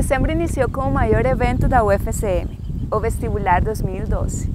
dezembro iniciou com o maior evento da UFSM, o Vestibular 2012.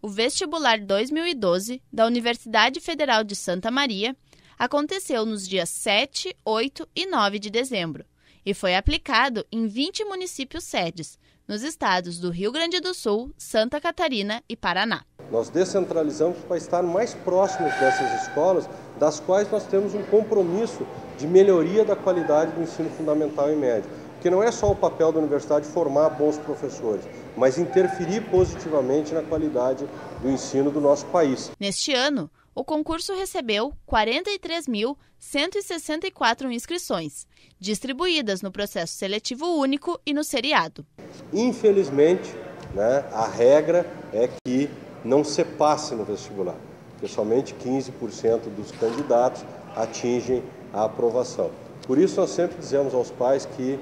O Vestibular 2012 da Universidade Federal de Santa Maria aconteceu nos dias 7, 8 e 9 de dezembro e foi aplicado em 20 municípios sedes, nos estados do Rio Grande do Sul, Santa Catarina e Paraná. Nós descentralizamos para estar mais próximos dessas escolas, das quais nós temos um compromisso de melhoria da qualidade do ensino fundamental e médio. Porque não é só o papel da universidade formar bons professores, mas interferir positivamente na qualidade do ensino do nosso país. Neste ano, o concurso recebeu 43.164 inscrições, distribuídas no processo seletivo único e no seriado. Infelizmente, né, a regra é que não se passe no vestibular, porque somente 15% dos candidatos atingem a aprovação. Por isso, nós sempre dizemos aos pais que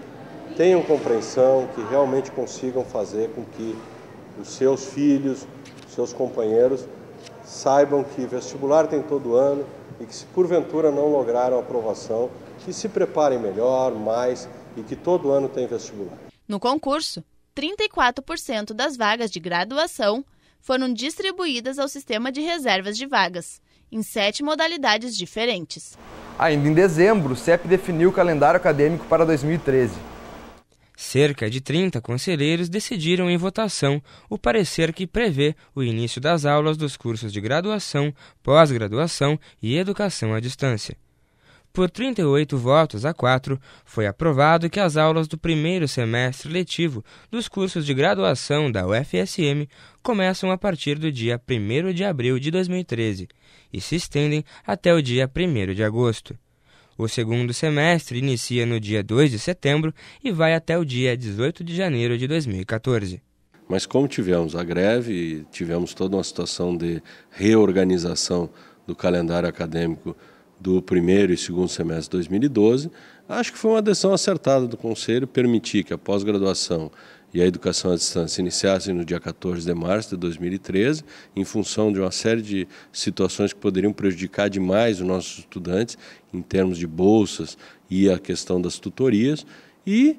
tenham compreensão, que realmente consigam fazer com que os seus filhos, os seus companheiros saibam que vestibular tem todo ano e que se porventura não lograram aprovação, que se preparem melhor, mais e que todo ano tem vestibular. No concurso, 34% das vagas de graduação foram distribuídas ao sistema de reservas de vagas, em sete modalidades diferentes. Ainda em dezembro, o CEP definiu o calendário acadêmico para 2013. Cerca de 30 conselheiros decidiram em votação o parecer que prevê o início das aulas dos cursos de graduação, pós-graduação e educação à distância. Por 38 votos a 4, foi aprovado que as aulas do primeiro semestre letivo dos cursos de graduação da UFSM começam a partir do dia 1 de abril de 2013 e se estendem até o dia 1 de agosto. O segundo semestre inicia no dia 2 de setembro e vai até o dia 18 de janeiro de 2014. Mas como tivemos a greve, tivemos toda uma situação de reorganização do calendário acadêmico do primeiro e segundo semestre de 2012, acho que foi uma decisão acertada do Conselho permitir que a pós-graduação e a educação à distância iniciassem no dia 14 de março de 2013, em função de uma série de situações que poderiam prejudicar demais os nossos estudantes, em termos de bolsas e a questão das tutorias. E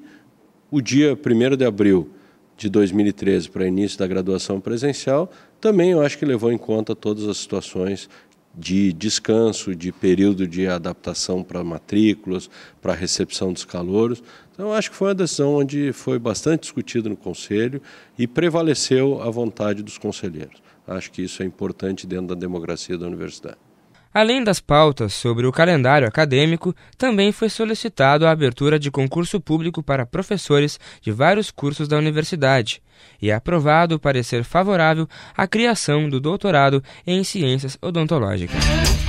o dia 1 de abril de 2013 para início da graduação presencial, também eu acho que levou em conta todas as situações de descanso, de período de adaptação para matrículas, para recepção dos calouros. Então, acho que foi uma decisão onde foi bastante discutida no Conselho e prevaleceu a vontade dos conselheiros. Acho que isso é importante dentro da democracia da universidade. Além das pautas sobre o calendário acadêmico, também foi solicitado a abertura de concurso público para professores de vários cursos da universidade e é aprovado o parecer favorável à criação do doutorado em ciências odontológicas.